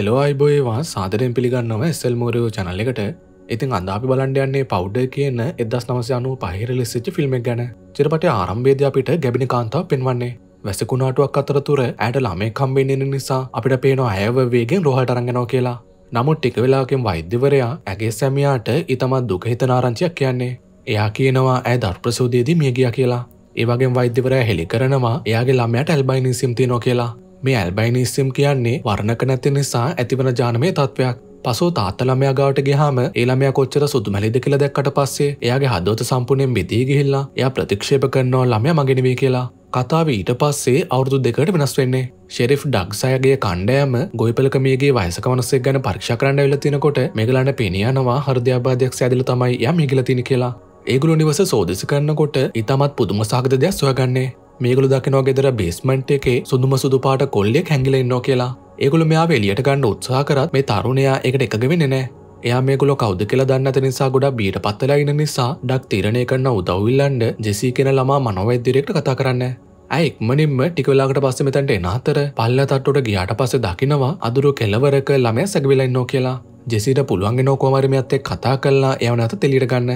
එලෝ අයිබෝයවා සාදරෙන් පිළිගන්නව එස්සල් මෝරයෝ චනල්ල එකට ඉතින් අදාපි බලන්ඩයන්නේ පෞඩ්ඩ කියන්න එදස් නමසයනු පහිර ලෙසිච්චි ෆිල්ම් ගැන චිරපට ආරම්භේද අපිට ගැබිනි කාන්තාව පෙන්වන්නේ වැසකුණාටුවක් අතරතුර ඇයට ළමේ කම්බෙන්ෙන නිසා අපිට පේනවා ඇයව වේගෙන් රොහට අරගෙනෝ කියලා නමුත් ටික වෙලාකින් වෛද්‍යවරයා ඇගේ සැමියාට ඉතමත් දුකහිතනාරංචියක් කියන්නේ එයා කියනවා ඇය ධර්ප්‍රසෝදයේදී මියගිය කියලා ඒවගේ වෛද්‍යවරයා හෙළි කරනවා එයාගේ ළමයට ඇල්බයිනිසිම්තිනෝ කියලා මේ ඇල්බයිනිස්ම් කියන්නේ වර්ණක නැති නිසා ඇතිවන ජානමය තත්ත්වයක් පසු තාත්තළමයා ගාවට ගහාම ඒළමයා කොච්චර සුදු මැලිද කියලා දැක්කට පස්සේ එයාගේ හදෝත සම්පූර්ණයෙන් බිදී ගිහිල්ලා එයා ප්‍රතික්ෂේප කරනවා ළමයා මගෙනවී කියලා කතාව ඊට පස්සේ අවුරුදු දෙකට වෙනස් වෙන්නේ ෙරිෆ් ඩක් සයගේ කණ්ඩෑම ගොයිපලකමියගේ වයසකමනසේ ගැන පරක්ෂ කරන්න වෙල තිනකොට මෙගලන්න පිනියනවා හරද්‍යාබාධයක් සෑදල තමයි යම් ඉගලතින කියලා ඒගුලු නිවස සෝදිසි කරන්නකොට ඉතාමත් පුදුම සාගත දෙයක් සොයගන්නේ මේගොලු දකිනෝ ගෙදර බේස්මන්ට් එකේ සුදුම සුදු පාට කොල්ලෙක් හැඟිල ඉන්නෝ කියලා ඒගොලු මෙයා එලියට ගන්න උත්සාහ කරත් මේ තරුණයා එකට එකගවෙන්නේ නෑ එයා මේගොල කෞද කියලා දන්නත නිසා ගොඩා බීට පත්තලා ඉන්න නිසා ඩක් තිරණය කරන්න උදව්විල්ලන්ඩ ජෙසී කෙන ළමා මනොවෛදිරෙක්ට කතා කරන්න. ඇයික්මනින්ම ටිකවෙලාකට පස්ස මෙතැන්ට එනාතර පල්ල තට්ටුට ගියාට පස්ස දකිනවා අදුරු කෙලවරක ළමය සැගවිලයින්නෝ කියලා ජෙසිට පුළුවන්ගෙනෝ කෝමරමයත්තේ කතා කල්ලා එවන අත තෙලිට ගන්න.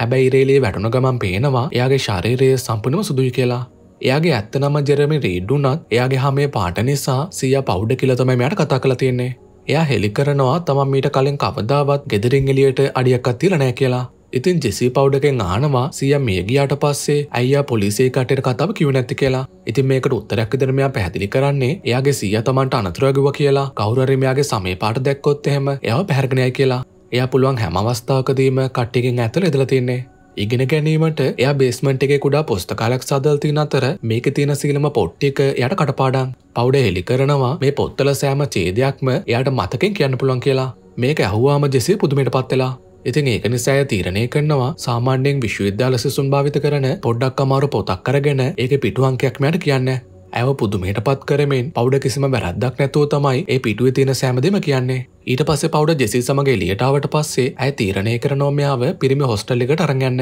හැබැයි රේලේ වැටුණ ගමන් පේනවා එයාගේ ශරීරයේ සම්පනම සුදුයි කියලා එයාගේ ඇත්ත නම ජෙරමි රීඩ්ඩුනත් එයාගේ හමේ පාට නිසා සිය පෞඩ කියලතම මෙයට කතා කළ තියෙන්නේ එයා හෙළි කරනවා තමන් මීට කලින් කවදාවත් ගෙදරින් එලියට අඩියක් අත්තිල නෑ කියලා ඉතින් ජෙසී පෞඩකෙන් ආනවා සිය මියගියාට පස්සේ අයියා පොලිසිේ කටට කතාව කිව නැති කියලා ඉතින් මේකට උත්තරයක් දරමයා පැහැදිලි කරන්නේ එයාගේ සිය තමන්ට අනතුරගව කියලා කවුරරමයාගේ සමේ පාට දැක්කොත් එහෙම එයා පැහැරගෙනය කියලා එයා පුළුවන් හැම අවස්ථාවකදීම කට්ටිකින් ඇතල ඉදල තින්නේ ඉගෙන ගැනීමට එය බේස්මට එක කුඩා පොස්තකාලක් සදල්තින අතර මේක තියෙන සීලම පොට්ටික යට කටපාඩන් පවුඩ හෙළි කරනවා මේ පොත්තල සෑම චේදයක්ම එයට මතකින් කියන්න පුළන් කියලා මේක ඇහුවාම ජෙසේ පුදුමට පත්වෙලා ඉතින් ඒක නිසාය තීරණය කරනවා සාමාන්‍යයෙන් විශ්වවිද්‍යාල සිසුන් භාවිත කරන පොඩ්ඩක් අමාරු පොතක් කරගෙන ඒක පිටුවන්කයක් මට කියන්න ඇව පුදුමයට පත් කරමෙන් පවඩ කිසිම වැරද්දක් නැතුව තමයි ඒ පිටුව තියෙන සෑමදම කියන්නේ. ඊට පස්සේ පවඩ ජෙසි සමගේ ලියටාවට පස්සේ ඇය තීරණය කරනෝමයාව පිරිමි හොස්ටල්ලිකට අරගන්න.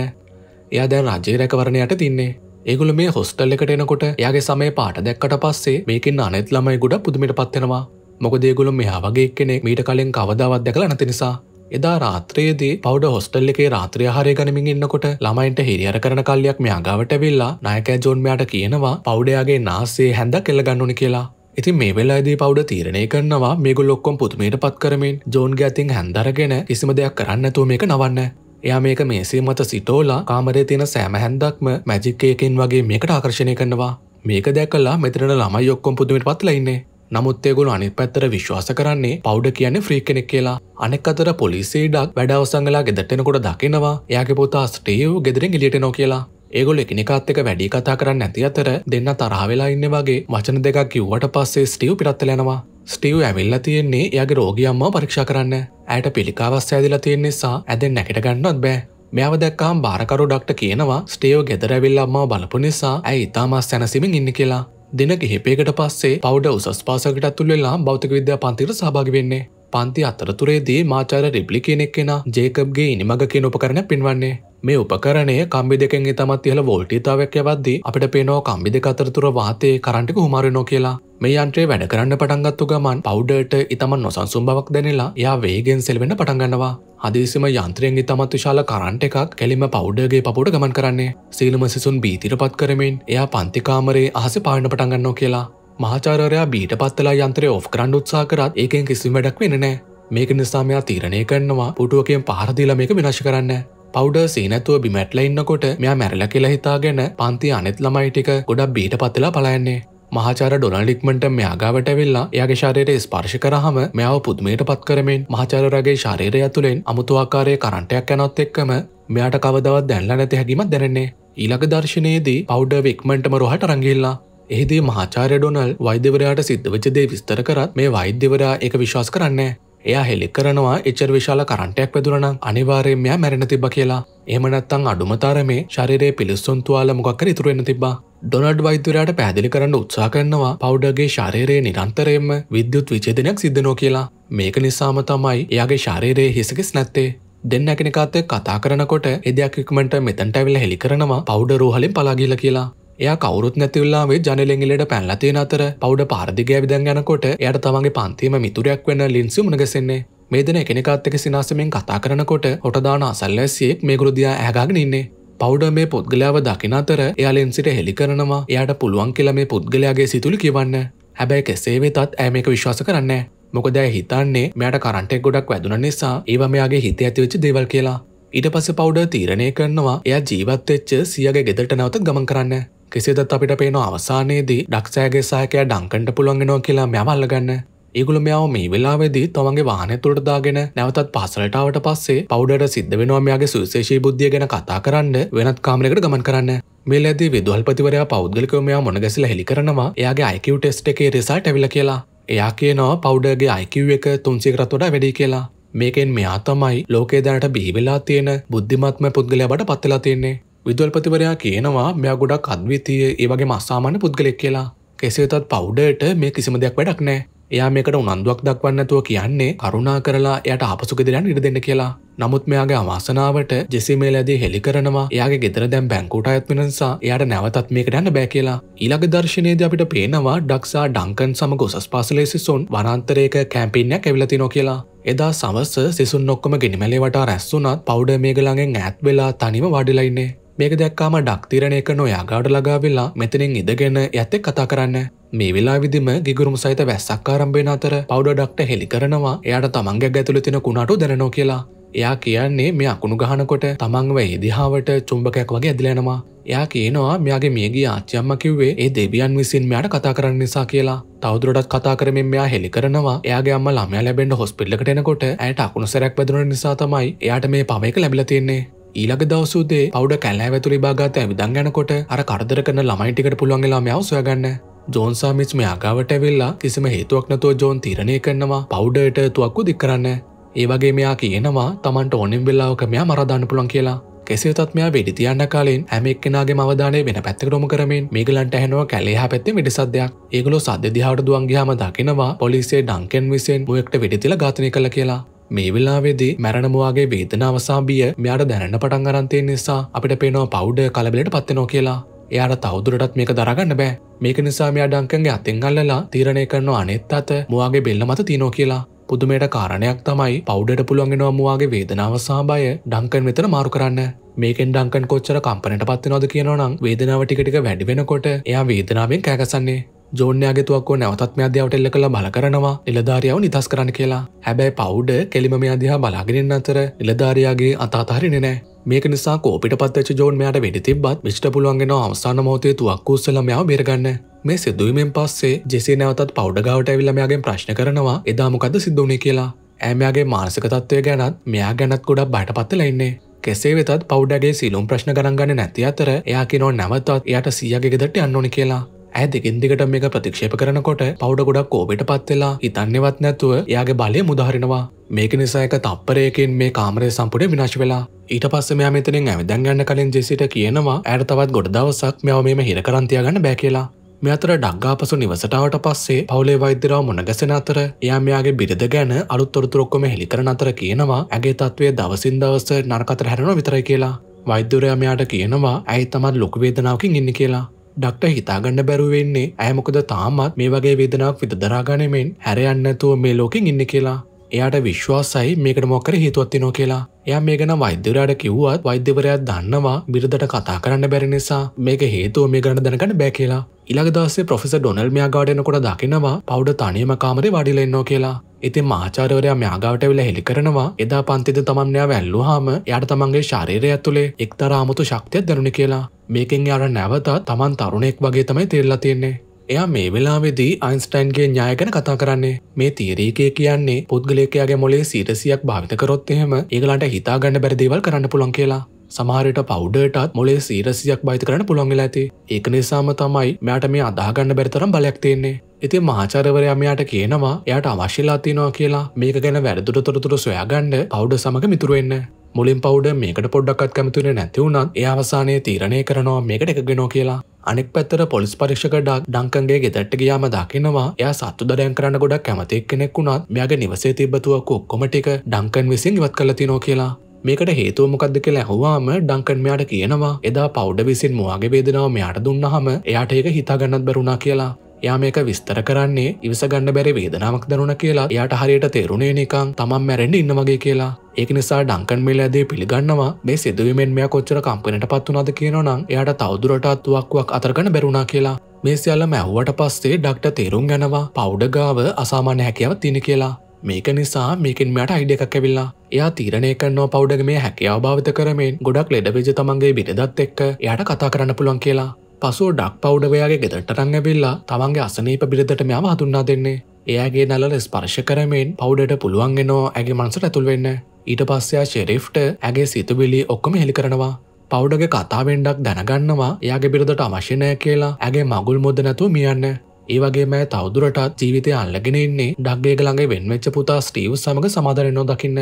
එයා දැන් රජය රැකවරණයට තින්නේ. ඒගුල මේ හොස්ටල් එකට එනකොට යාගේ සමේ පාට දැක්කට පස්සේ මේකින් අනෙත් ළමයි ගොඩ පුදුමිට පත්වෙනවා. මොකදේගුලුම් මෙහා වගේ කෙනෙක් මීට කලින් කවදාවත් දැකලා නැති නිසා එදා රාත්‍රයේදී පවඩ හොස්ටල් එකේ රාත්‍රිය හරය ගනිමින් ඉන්නකොට ළමයින්ට හිරියර කරන කල්ලයක් මෙයා ගවටවෙල්ලා නායකෑ ජෝන්මයාට කියනවා පවඩයාගේ නාසේ හැඳ කෙල්ලගන්නුනි කියලා ඉතින් මේ වෙලාදී පවඩ තීරණය කරනවා මේගොල් ඔක්කොම් පුතුමයට පත් කරමින් ජෝන් ගැතින් හැන්දරගෙන කිසිම දෙයක් කරන්නතුව මේක නවන්න. එයා මේක මේසේ මත සිටෝලා කාමරේ තියෙන සෑම හැන්දක්ම මැජික්කයකින් වගේ මේකට ආකර්ශණය කරනවා. මේක දැකලා මෙතරන ළමයි ඔක්කොම් පුදුමට පත්ලයින්නේ. නමුත් ඒගොල්ලෝ අනිත් පැත්තට විශ්වාස කරන්නේ පවුඩ කියන්නේ ෆ්‍රී කෙනෙක් කියලා. අනෙක් අතට පොලිසිය ඩක් වැඩ අවසන් වෙලා ගෙදරට එනකොට දකිනවා එයාගේ පුතා ස්ටීව් ගෙදරින් එළියට එනවා කියලා. ඒගොල්ලෝ එකිනෙකාත් එක්ක වැඩි කතා කරන්නේ නැති අතර දෙන්න තරහ වෙලා ඉන්නේ වගේ වචන දෙකක් කිව්වට පස්සේ ස්ටීව් පිටත් වෙලා යනවා. ස්ටීව් ඇවිල්ලා තියෙන්නේ එයාගේ රෝගී අම්මාව පරීක්ෂා කරන්න. ඇයට පිළිකාවක් ඇදිලා තියෙන නිසා ඇදෙන් නැකට ගන්නවත් බෑ. මෙයාව දැක්කාම් භාරකරු ඩක්ට කියනවා ස්ටේව ගෙදරැවිල්ල අම්මා බලපු නිසා ඇයි ඉතාමස් සැනසිමින් ඉන්න කියලා දෙන කිහිපයකට පස්සේ පවඩ උසස් පාසකට ඇතුළවෙලා බෞතික විද්‍යා පන්තිර සභාග වෙන්නේ. පන්ති අතරතුරේදී මාචාර රිප්ලි කෙනෙක් කෙන ජේකබ්ගේ ඉනිමග කියන උපකරන පින්වන්නේ මේ උපකරණය කම්බි දෙකෙන් ඉතාමත් ඉහළ වෝල්ටීතාවයක් යවද්දී අපිට පේනෝ කම්බි දෙක අතරතුර වාතයේ කරන්ටික හුමාරනෝ කියලා මේ යන්ත්‍රේ වැඩ කරන්න පටන්ගත්තු ගමන් පෞඩට ඉතමන් නොසන්සුම් බවක් දැනිලා යා වේගෙන් සෙල්වෙන පටන්ගන්නවා හදිසිම යන්ත්‍රයෙන් ඉතමත් විශාල කරන්ට එකක් කෙලිම පෞඩගේ පපුට ගමන් කරන්නේ සීලම සිසුන් බීතිරපත් කරමින් එයා පන්තිකාමරේ අහස පාන පටන්ගන්නෝ කියලා මහාචාරයා බීට පත්තලා යන්ත්‍රය ඔෆ් කරන්ඩ උත්සා කරත් ඒකෙන් කිසිම වැඩක් වෙනනෑ මේක නිසාමයා තීරණය කරනවා පුටුවකෙන් පහරදිලා මේක විනාශ කරන්න පෞඩර් සීනැතුව බිමැට්ල ඉන්නකොට මෙයා මැරල කියලා හිතාගෙන පන්ති අනෙත් ළමයි ටික ගොඩක් බීට පත්තිලා පලයන්නේ මහාචාර ඩොනල්ඩික්මට මෙයාගාවට වෙල්ලා යාගේ ශාරයට ස්පර්ශ කරහම මෙයාව පුද්මයට පත් කරමෙන් මහාචාරරගේ ශාරීරය ඇතුළෙන් අමුතුවාකාරය කරන්ටයක් යැනොත් එක්කම මෙයාට කවදවත් දැන්ල නැති හැකිීමත් දැනෙන්නේ ඊළඟ දර්ශනයේදී පෞඩ වික්මටම රොහට රංගිල්ලා එහිදී මහාචාරය ඩොනල් වෛද්‍යවරයාට සිද්ධ වෙච්චදේ විස්තර කරත් මේ වෛද්‍යවරයා එක විශ්වාස කරන්නේ එයා හෙළි කරනවා එච්චර විශාල කරන්ටයක් වැදුරනම් අනිවාර්යෙන්ම යා මැරෙන්න තිබ්බ කියලා. එහෙම නැත්නම් අඩුම තරමේ ශරීරයේ පිලිස්සුන් තුවාල මොකක් හරි ඉතුරු වෙන්න තිබ්බා. ඩොනල්ඩ් වෛද්‍යවරයාට පැහැදිලි කරන්න උත්සාහ කරනවා පවුඩර්ගේ ශරීරයේ නිරන්තරයෙන්ම විද්‍යුත් විචේදනයක් සිද්ධ වෙනවා කියලා. මේක නිසාම තමයි එයාගේ ශරීරයේ හිසකිස් නැත්තේ. දෙන්න කෙනෙකාත් කතා කරනකොට එදයක් ඉක්මට මෙතැන්ට ඇවිල හෙළි කරනවා පවුඩ රෝහලින් පලාගිල කියලා එයා කවරුත් නැතිවල්ලාවේ ජනලෙංගිලට පැල්ලතිය අතර පවඩ පාරදිග විදන් යනකොට එයට තමන්ගේ පන්තිීම මිතුරයක් වෙන ලින්සු මනගසෙන්නේ මේ දෙන එකනිකාත්තක සිනාසමෙන් කතා කරනකොට හොටදාන අසල්ලැසියෙක් මේ ගුරුදයා ඇගගෙනඉන්නේ පෞඩ මේ පුද්ගලයාව දකින අතර එයාලෙන්සිට හෙළි කරනවා එයට පුළුවන් කියල මේ පුද්ගලයාගේ සිතුළි කිවන්න හැබැයි කෙසේවෙතත් ඇමක විශ්වාස කරන්න මොකදෑ හිතන්නේ මෑට කරන්ටෙක් ගොඩක් වැදුන නිසා ඒව මෙයාගේ හිත ඇතිවෙච්ච දේවල් කියලා ඊට පස පවඩ තීරණය කරනවා එය ජීවත්තච්ච සියගේ ගෙදට නැවත ගමන් කරන්න. කෙසිදත් අපිට පේන අවසානයේදී ඩක්ෂෑගේ සායකය ඩංකන්ට පුළුවන්ගෙනෝ කියලා මෙමල්ලගන්න. ඒගුල මෙයාව මේ වෙලාවෙදී තමන්ගේ වාහනතුරට දාගෙන නැවතත් පසලටාවට පස්සේ පෞඩට සිද්ධ වෙනවා මෙයාගේ සුවිශේෂී බුද්ධිය ගැන කතා කරන්න වෙනත් කාමරයකට ගමන් කරන්න. මේ ඇදී විදුහල්පතිවරයා පෞද්ගලිකවමයා මොනගැසිල හෙළි කරනවා එයාගේ අයිකව් ටෙස්ට් එකේ රිසල්ට් ඇවිල කියලා. එයා කියනවා පෞඩගේ අයිකිව් එක තුන්සිකරත් වඩා වැඩි කියලා මේකෙන් මෙයා තමයි ලෝකේ දැනට බිහිවෙලා තියෙන බුද්ධිමත්ම පුද්ගලයා බට පත්වෙලා තියෙන්නේ. විදුවල්පතිවරයා කියනවා මෙයා ගොඩක් අද්විතීය ඒ වගේ මස්සාමාන්‍ය පුද්ගලෙක් කියලා. කෙසේතත් පෞඩයට මේ කිසිම දෙයක් වැඩක් නෑ. එයා මේකට උනන්දුවක් දක්වන්නතුව කියන්නේ කරුණා කරලා එයට ආපසු ගෙදරයන් ඉඩ දෙන්න කියලා. නමුත් මෙයාගේ අවාසනාවට ජෙසිමේ ලැදී හෙළි කරනවා යාගේ ගෙදර දැම් බැංකුට අයත්ම නිසා එයට නැවතත් මේකට යන්න බෑ කියලා ඊළඟ දර්ශනයේද අපිට පේනවා ඩක්සා ඩංකන් සම ගොසස් පාසලේසිසුන් වනන්තරයක කැම්පින්යක් ඇවිලතිනෝ කියලා එදා සවස්ස සිසුන් ඔක්කම ගෙනමැලේ වට රැස්සුනත් පෞඩ මේගලඟෙන් ඇත් වෙලා තනිව වඩිලයින්නේ මේක දැක්කාම ඩක්තිරණයක නොයාගාඩ ලගාවෙලා මෙතනින් ඉදගෙන ඇත්තෙක් කතා කරන්න මේ වෙලා විදිම ගිගුරුම් සහිත වැස්සක් ආරම්භෙන අතර පෞඩ ඩක්ට හෙළි කරනවා එයට තමන්ගේ ඇතුළ තින කුණාටු දැනනෝ කියලා එයා කියන්නේ මේ අකුණු ගහනකොට තමන්ව එදිහාාවට චුම්බකයක් වගේ ඇදිලෙනවා එයා කියනවා මෙයාගේ මියගේ ආච්චියම්ම කිව්වේ ඒ දෙවියන් විසින් මෙයාට කතා කරන්න නිසා කියලා තවදුරටත් කතා කරමින් මෙයා හෙළි කරනවා එයාගේ අම්ම ළමයා ලැබෙන්න හොස්පිටලකට එනකොට ඇයට අකුණු සැරක් වැදුන නිසා තමයි එයාට මේ පවයක ලැබිලා තියෙන්නේ ඊළඟ දවසුදේ පවඩ කැල්ලෑ වැතුලි භාගත ඇවිදං යනකොට අර කරදර කරන ළමයිටිකට පුළුවන්ගලා මෙයාව සොයගන්න ජෝන්සාමිච් මෙයාගාවට ඇවෙල්ලා කිසිම හේතුවක් නැතුව ජෝන් තීරණය කරනවා පවුඩට තුවක්කු දික් කරන්න ඒ වගේ මෙයා කියනවා තමන්ට ඕනෙම් වෙල්ලාවක මෙයා මරදාන්න පුළන් කියලා කෙසේතත්මයා වෙඩි තියන්න කාලෙන් හැමෙක්කෙනගේ මවදානය වෙන පැත්තකරොම කරමින් මේගලන්ට හැනවා කැලේහා පැත්තේ මිටිසද්‍යයක් ඒගොලො සද්‍ය දිහාට දුවන්ගේහම දකිනවා පොලිසේ ඩංකෙන් විසෙන් ඔයෙක්ට වෙඩිතිල ඝාතනය කළ කියලා මේ වෙලාවේදී මැරණමවාගේ වේදනාවසාබිය මෙයාට දැනන්න පටන් අරන්තයෙන් නිසා අපිට පේනවා පෞඩ කලබලට පත්වෙනෝ කියලා එයාට තවදුරටත් මේක දරගන්න බෑ මේක නිසා මෙයා ඩංකන්ගේ අතිංගල්ලලා තීරණය කරනවා අනෙත් අත මවාගේ බෙල්ල මත තිනෝ කියලා පුදුමයට කාරණයක් තමයි පෞඩට පුළුවන්ගෙන අමුවාගේ වේදනාව සාභය ඩංකන් වෙතන මාරු කරන්න මේකෙන් ඩංකන් කොච්චර කම්පනට පත්තිනොද කියනවනම් වේදනාව ටිකටික වැඩි වෙනකොට එයා වේදනාවෙන් කෑකසන්නේ ජෝන්‍යයාගේතුවක්කෝ නැවතත් අධ්‍යාවට එල්ල කළ බල කරනවා නිලධාරියාව නිදස් කරන්න කියලා හැබැයි පෞඩ කෙලිම මේ අධ්‍යා බලාගෙනෙන් අතර නිලධාරයාගේ අතාතාහරිනෙනෑ මේක නිසා කෝපිට පත්ච ජෝන් මෙයාට වෙඩි තිබ්බත් මිට පුළුවන්ගෙන අවසාන මෝතය තුවක් උස්සලම යාව බේරගන්න මේ සිදුවීමෙන් පස්සේ ජෙසේ නැවතත් පෞඩ ගාවට ඇවිල්ලමයාගෙන් ප්‍රශ්න කරනවා එදාමකද සිද්ධුණේ කියලා ඇමයාගේ මානසික තත්ත්වය ගැනත් මෙයා ගැනත් ගොඩක් බයට පත්තලඉන්නේ කෙසේ වෙතත් පෞඩගේ සිලුම් ප්‍රශ්න ගණගන්න නැති අතර එයා කිනෝ නැවතත් එයට සියගෙදට යන්නනි කියලා ඇ දෙකින් දිගට මේක ප්‍රතික්ෂේප කරනකොට පවඩ ගොඩක් කෝබට පත්වෙලා ඉතන්නෙවත් නැත්තුව එයාගේ බලය මුදහරෙනවා මේක නිසායක තප්පරයකෙන් මේ කාමරය සම්පුඩ විනාශ වෙලා ඊට පස්සම මෙතනින් ඇවිදන් ගන්න කලින් ජෙසිට කියනවා ඇයට තවත් ගොඩ දවසක් මෙයාව මෙම හිර කරන්තියා ගන්න බෑ කියලා මෙතර ඩක්ගාපසු නිවසටාවට පස්සේ පවුලේ වෛද්‍යරාව මොනගසෙන අතර එයා මෙයාගේ බිරිද ගැන අලුත්තොරතුරොක්කොම හෙළිකරන අතර කියනවා ඇගේ තත්ත්වය දවසින් දවස නරකතර හැරෙන විතරයි කියලා වෛද්‍යරයා මෙයාට කියනවා ඇයි තමත් ලොකු වේදනාවකින් ඉන්න කියලා ඩක්ට හිතාගන්න බැරුවෙන්නේ ඇයමොකද තාමත් මේ වගේ වේදනාවක් විත දරාගනමෙන් හැරයන්නඇතුව මේ ලෝකින් ඉන්න කියලා එයාට විශ්වාසයි මේකට මොකර හේතුවත්තිනෝ කියලා එයා මේකන වෛද්‍යරයාට කිව්වත් වෛද්‍යවරයා දන්නවා බිරදට කතා කරන්න බැරි නිසා මේක හේතුව මේ ගන්න දැනකට බෑ කියලා ඉළගදසේ පොෆෙස ඩොනල් මයාගාඩනකොට දකිනවා පවඩ තනියම කාමරේ වඩිලෙන්නෝ කියලා. ඉතින් මාචාරවරයා මයාගාට වෙලා හෙළි කරනවා එදා පන්තිද තමන්යා වැල්ලුහාම යට තමන්ගේ ශරීරය ඇතුළේ එක්තරාමුතු ශක්තියක් දැනුණ කියලා. මේකෙන් යාර නැවතා තමන් තරුණෙක් වගේ තමයි තෙල්ලා තියෙන්නේ. එයා මේ වෙලාවෙදී අයින්ස්ටයින්ගේ ඥාය ගැන කතා කරන්නේ මේ තීරීකය කියන්නේ පුද්ගලයකයාගේ මොලේ සීරසියක් භාවිතකරොත් එහෙම ඒගලන්ට හිතාගන්න බැරිදේවල් කරන්න පුළොන් කියලා සමහරයට පෞඩටත් මොලේ සීරසියක් බයිත කරන පුළොන්ගල ඇති ඒක නිසාම තමයි මෙයාට මේ අදාගන්න බැරිතරම් බලයක් තියෙන්නේ ඉතින් මහාචරවරයා මෙයාට කියනවා එයාට අවශ්‍යලා තියෙනවා කියලා මේක ගැන වැඩදුට තොරතුර සොයාගන්න පෞඩ සමග මිතුරුවෙන්න මුලින් පෞඩ මේකට පොඩ්ඩක්ත් කැමතුනේ නැතිවුණත් ඒ අවසානය තීරණය කරනවා මේකට එකගෙනෝ කියලා අනෙක් පැත්තර පොලිස් පරික්ෂක ඩක් ඩංකන්ගේ ගෙතට්ට ගියාම දකිනවා එයා සත්තු දරයන් කරන්න ගොඩක් කැමතික් කෙනෙක් වුණත් මෙයාගේ නිවසේ තිබ්බතුවක් ඔක්කොමටික ඩංකන් විසින් ඉවත් කළ තිනෝ කියලා මේකට හේතුව මොකක්ද කියලා ඇහුවාම ඩංකන් මෙයාට කියනවා එදා පෞඩ විසින් මවාගේ වේදනාව මෙයාට දුන්නහම එයාට ඒක හිතාගන්නත් බැරුණා කියලා යා මේක විස්තර කරන්නේ ඉවසගන්න බැරි වේදනාවක් දරුණ කියලා යාට හරියට තේරුණේ නිකං තමන් මැරෙන්ඩ ඉන්න වගේ කියලා ඒක නිසා ඩංකන් මෙල් ඇදේ පිළිගන්නවා මේ සිදුවීමෙන් මෙයා කොච්චර කම්පනට පත් වනාද කියනනම් එයාට තවදුරටත් වක්වක් අතරගන බැරුණා කියලා මේ සියල්ල මැහ්වට පස්සේ ඩක්ට තේරුම් ගැනවා පෞඩගාව අසාමාන්‍ය හැකියාව තින කියලා මේක නිසා මේකින් මට අයිඩ එකක් ඇවිල්ලා එයා තීරණය කරනවා පෞඩග මේ හැකියාව භාවිත කරමෙන් ගොඩක් ලෙඩබෙජ තමන්ගේ බිරිදත් එක්ක යට කතා කරන්න පුළුවන් කියලා පසුව ඩක් පෞඩවයාගේ ගෙදටරං ඇවිල්ලා තමන්ගේ අසනීප බිරිදට මෙයාම හතුන්නා දෙන්නේ එයාගේ නලල ස්පර්ශ කරමෙන් පෞඩට පුළුවන්ගෙනෝ ඇගේ මන්සට ඇතුල්වෙන්න ඊට පස්සයා ශෙරිෆ්ට ඇගේ සිතුබිලි ඔක්කොම හෙළි කරනවා පෞඩගේ කතාවෙන්ඩක් දැනගන්නවා යාගේ බිරදට අවශ්‍යනය කියලා ඇගේ මගුල් මුද නැතු මියන්න ඒවගේම තවදුරටත් ජීවිතය අල්ලගෙන ඉන්නේ ඩක්ගේක ළඟේ වෙන්වෙච්ච පුතා ස්ටීව් සමඟ සමාදරෙන්නෝ දකින්න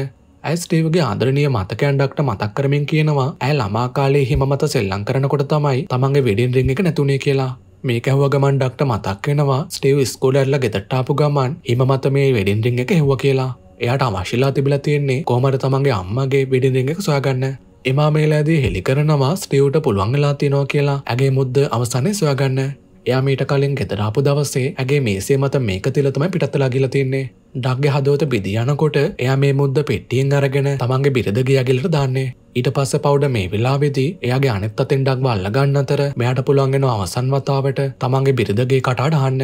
ඇස්ටේවගේ ආදරනය මතකඇන්ඩක්ට මතක් කරමින් කියනවා ඇ ළමාකාලේ හිම මත සෙල්ලං කරනකොට තමයි තමන්ගේ වෙඩින් රිං එක නැතුනේ කියලා මේ ඇහුව ගමන් ඩක්ට මතක්වෙනවා ස්ටේව් ස්කෝඩල්ල ගෙතට්ටාපු ගමන් හිම මත මේ වෙඩින් රිං එක හෙව කියලා එයාට අවශිල්ලා තිබිල තියෙන්නේ කෝමට තමන්ගේ අම්මගේ වෙඩින් රිං එක සොයාගන්න එමා මේලාදී හෙළි කරනවා ස්ටේව්ට පුළුවන්ගලා තියෙනවා කියලා ඇගේ මුද්ද අවසනය සොයාගන්න එයා මීට කලින් ගෙතරාපු දවසේ ඇගේ මේසේ මත මේක තිලතම පිටත්තලා ගිල තින්නේ ඩක්ගේ හදෝත බිදියනකොට එයා මේ මුද්ද පෙට්ටියෙන් අරගෙන තමන්ගේ බිරිදග යගිලට දාන්නේ ඊට පස්ස පවඩ මේ වෙලාවෙදී එයාගේ අනෙත් අතෙන් ඩක් වල්ලගන්න අතර මෙයට පුළන්ගෙන අවසන් වතාවට තමන්ගේ බිරිදගේ කටාඩහන්න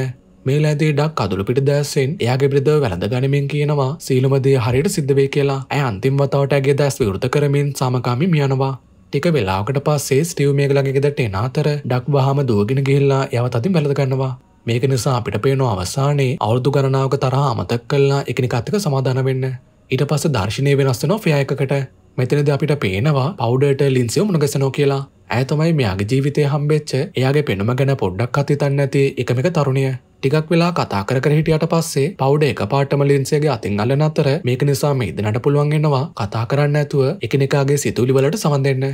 මේ ලැදේ ඩක් අදුළු පිට දැස්සෙන් එයාගේ බිරිද වැළඳ ගනිමින් කියනවා සීලමදේ හරියට සිද්ධවේ කියලා ඇය අන්තිම් වතාවට ඇගේ දැස් විවෘත කරමින් සමකාමි මියනවා ටික වෙලාකට පස්සේ ස්ටිව් මේගලගේ ගෙදරට එන අතර ඩක් වහම දුවගෙන ගිහිල්ලා යව තදින් වැළඳ ගන්නවා. මේක නිසා අපිට පේනවා අවසානයේ අවුරුදු ගණනාවක තරහා අමතක කළා එකිනෙකත් එක්ක සමාදාන වෙන්න. ඊට පස්සේ දර්ශනීය වෙනස් වෙනවා ෆියා එකකට. මෙතනදී අපිට පේනවා පවුඩර්ට ලින්සිය මුණගැසෙනවා කියලා. ඇය තමයි මෙයාගේ ජීවිතය හම්බෙච්ච එයාගේ පෙනුම ගැන පොඩ්ඩක් අතිතන්න ඇති එකම එක තරුණිය. ටිකක් වෙලා කතා කර කර හිටියට පස්සේ පවුඩ එක පාටම ලින්සේගේ අතින් අල්ලන අතර මේක නිසා මේ දෙනට පුළුවන් වෙනවා කතා කරන්න ඇතුව එකනෙකාගේ සිතුවිලි වලට සමන් දෙන්න.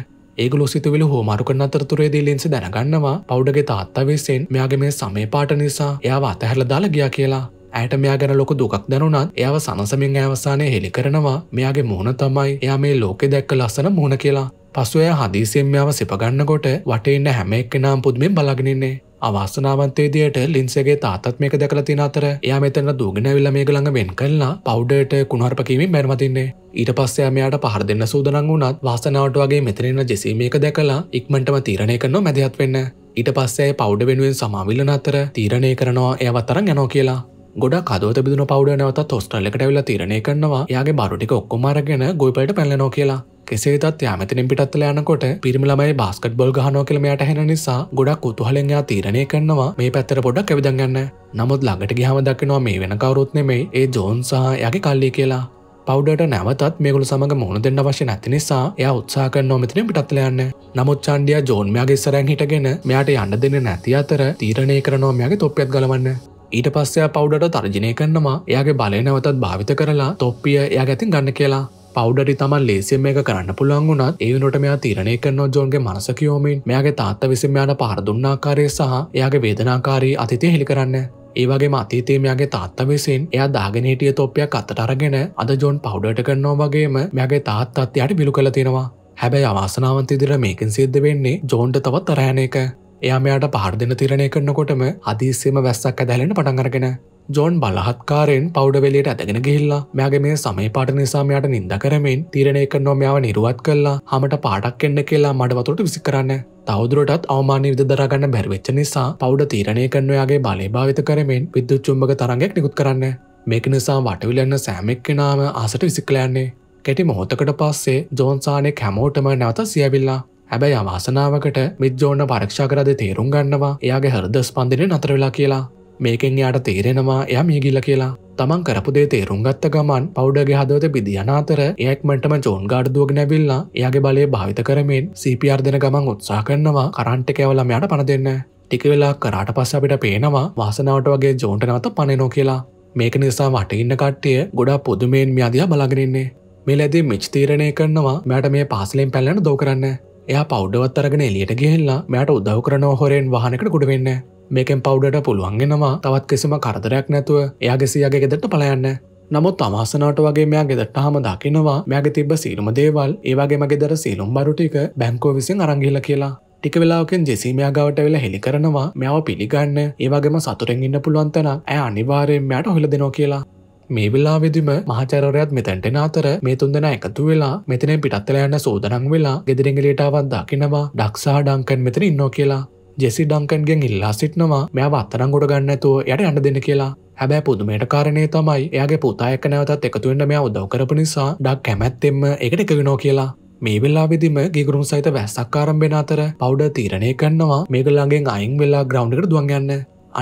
ඒගලු සිතුවිල හෝ මරුකන්න අතරතුරේදී ලින්සි දැනගන්නවා පෞඩගේ තාත්තා වෙස්සෙන් මෙයාගේ මේ සමේ පාට නිසා එයාව අතහැරල දාලා ගියා කියලා. ඇයට මෙයා ගැන ලොකු දුකක් දැනුණත් එයාව සනසමින් අවසානය හෙළි කරනවා මෙයාගේ මුහුණ තමයි එයා මේ ලෝකෙ දැක්ක ලස්සන මුහුණ කියලා. පසුවය හදිසියෙන් මෙයාව සිපගන්නකොට වටේන්න හැම එක්කෙනාම් පුද්මෙන් බලගෙනන්නේ. අවාසනාවන්තේදයට ලින්සගේ තාතත් මේක දැකල තින අතර එයා මෙතන දූගෙනැවිල්ල මේ ළඟ වෙන් කල්ලා පෞ්ඩට කුණහරපකීමින් මැනවතින්නේ ඊට පස්සයා මෙයාට පහර දෙන්න සූදනන් වුණත් වාසනාවට වගේ මෙතරෙන ජෙසීමේක දැකලා ඉක්මටම තීරණය කරන මැදත් වෙන්න ඊට පස්සේ පෞඩ වෙනුවෙන් සමාවිල්ලන අතර තීරණය කරනවා එය අතරන් යනෝ කියලා ගොඩ කදත බිදුන පවඩ නවත ොස්ටල්ලකට වෙලා තිරණය කරනවා යාගේ බරුටික ඔක්කොමරගෙන ගොයිපට පැල්ලනෝ කියලා කෙසේ තත් යාමතිනින් පිටත්වල යනකොට පිරිමිළමයි බාස්කට් බොල් ගහනෝ කළමයට හැෙන නිසා ගොඩක් උතුහලෙන්යා තීරණය කරනවා මේ පැත්තර පොඩක් ඇවිදගන්න නමුත් ළඟට ගහම දකිනවා මේ වෙන කවරුත්නෙමයි ඒ ජෝන් සහ යගේ කල්ලි කියලා පෞඩට නැවතත් මේගුල සමඟ මුණ දෙන්න වශය නැති නිසා එය උත්සා කරන නොමතින පිටත්ලයන්න නමුත් චන්ඩිය ජෝන්මයාගේ සරැන් හිටගෙන මෙයාට යන්න දෙන්න නැති අතර තීරණය කරනෝමයාගේ තොප්පියත් ගලවන්න ඊට පස්සයා පෞඩට තර්ජනය කන්නවා එයාගේ බලය නැවතත් භාවිත කරලා තොප්පිය එයා ගැතින් ගන්න කියලා පෞඩරි තමන් ලේසිම එක කරන්න පුළුවන් වුණත් ඒ වනට මෙයා තීරණය කරනෝ ජෝන්ගේ මනස කියෝමින් මෙයාගේ තාත්ත විසින් මෙයාට පාරදුන්නාකාරය සහ එයාගේ වේදනාකාරී අතිතය හෙළි කරන්න ඒවගේ අතීතේමයාගේ තාත්ත විසින් එයා දාගනහිටිය තොප්පයක් අතට අරගෙන අද ජෝන් පෞඩට කරනවා වගේම මෙයාගේ තාත්තත් යට පිළු කළ තියෙනවා හැබැයි අවාසනාවන්තිදිර මේකින් සිද්ධ වෙන්නේ ජෝන්ට තවත් තරෑන එක එයාමයාට පහර් දෙන තිරණය කරනකොටම අදීස්සේම වැස්සක් ඇදැලෙන පටන්ගරගෙන ජෝන් බලහත්කාරයෙන් පෞඩවෙලට ඇතගෙන ගිල්ලා මෑගේ මේ සමයි පාට නිසාමයට නින්ද කරමින් තිරණය කරනෝ මෙයාව නිරුවත් කල්ලා හමට පාටක් එන්න කියලා මඩවතුරට විසි කරන්න තවදුරටත් අවමාන විදරගන්න බැරිවෙච්ච නිසා පෞඩ තීරණය කරනොයාගේ බලය භාවිත කරමින් විද්දුත් චුම්භක තරගෙක් නිකුත් කරන්න මේක නිසා වටවිලන්න සෑමෙක්කෙනාම ආසට විසිකලයන්නේ කෙටි මොහොතකට පස්සේ ජෝන්සානෙක් හැමෝටම නැවත සියවිල්ලා හැබැයි අවාසනාවකට මිද්ජෝන පරක්ෂා කරද තේරුම් ගන්නවා එයාගේ හරද ස්පන්දිනය නතරවෙලා කියලා මේකෙන් යාට තේරෙනවා එය මියගිල්ල කියලා තමන් කරපුදේ තේරුම් ගත්ත ගමන් පෞඩගේ හදවත පිදියන අතර එයක්මටම ජෝන් ගාඩ්දුවග නැබිල්ලා එයාගේ බලය භාවිත කරමින් සීපියර් දෙන ගමන් උත්සා කරනවා කරන්ට කැවලම යාට පණ දෙන්න ටික වෙලා කරාට පස්ස අපිට පේනවා වාසනාවට වගේ ජෝන්ට නවත පණනෝ කියලා මේක නිසා මට ඉන්න කට්ටිය ගොඩා පුදුමයෙන් මියදිය බලාගෙනන්නේ මේ ලැදේ මිච් තීරණය කරනවා මෑට මේ පහසලෙන් පැල්ලන දෝ කරන්න එයා පෞඩ්ඩවත්තරගෙන එලියට ගෙල්ලා මෑට උදව් කරනව හොරෙන් වහනකට ගොඩ වෙන්න මේකෙන් පව්ඩට පුළුවන්ගෙනවා තවත් කිසිම කරදරයක් නැතුව එයාගෙසියගේ ගෙදට පලයන්න නමුත් අමාසනාට වගේ මෙයා ගෙදට හම දකිනවා මෙයාගේ තිබ සීරුම දේවල් ඒවාගේම ගෙදර සීලුම් බරු ටික බැංකෝ විසින් අරංගිල කියලා ටික වෙලාවකින් ජෙසීමයා ගවට වෙලා හෙළි කරනවා මෙයාව පිළිගන්න ඒවාගේම සතුරෙන් ඉන්න පුළුවන්තන ඇය අනිවාරයෙන් මෙයට හොල දෙනෝ කියලා මේ වෙලා විදිම මහචරවරයත් මෙතැන්ටෙන අතර මේ තුන් දෙෙන එකතු වෙලා මෙතනෙන් පිටත්තල යන්න සෝදනං වෙලා ගෙදරෙගලටාවත් දකිනවා ඩක්සා ඩංකන් මෙතන ඉන්නෝ කියලා ජෙසි ඩංකන්ගෙන් ඉල්ලා සිටනවා මෙයාව අත්තරංගොඩ ගන්න ඇතුව යට යන්න දෙන්න කියලා හැබැ පුදුමයට කාරණය තමයි එයාගේ පුතායක නැවතත් එකතුවෙන්ට මෙයා උදව් කරපු නිසා ඩක් කැමැත්තෙම එකට එකගෙනෝ කියලා මේ වෙල්ලාවිදිම ගිගරුම් සහිත වැස්සක්කාරම් වෙන අතර පෞඩ තීරණය කන්නවා මේගල්ලාගෙන් අයින් වෙලා ග්‍රවන්්ඩකට දුවන් යන්න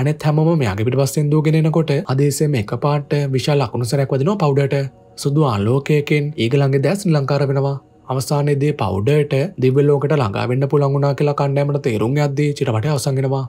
අනෙත් හැමම මෙයාගේ පිට පස්සෙන් දූගෙනෙනකොට අදේසේම එක පාට විශාල අකුණු සැරැක් වදිනවා පෞඩට සුදු ආලෝකයකෙන් ඒගළන්ගේ දැස් ලංකාර වෙනවා අවසානයේදේ පෞඩට දිවල්ලෝකට ළඟා වෙන්න පුළංගුණනා කියලා කණ්ඩෑමට තේරුම් අද්දී චිටට අවසගෙනවා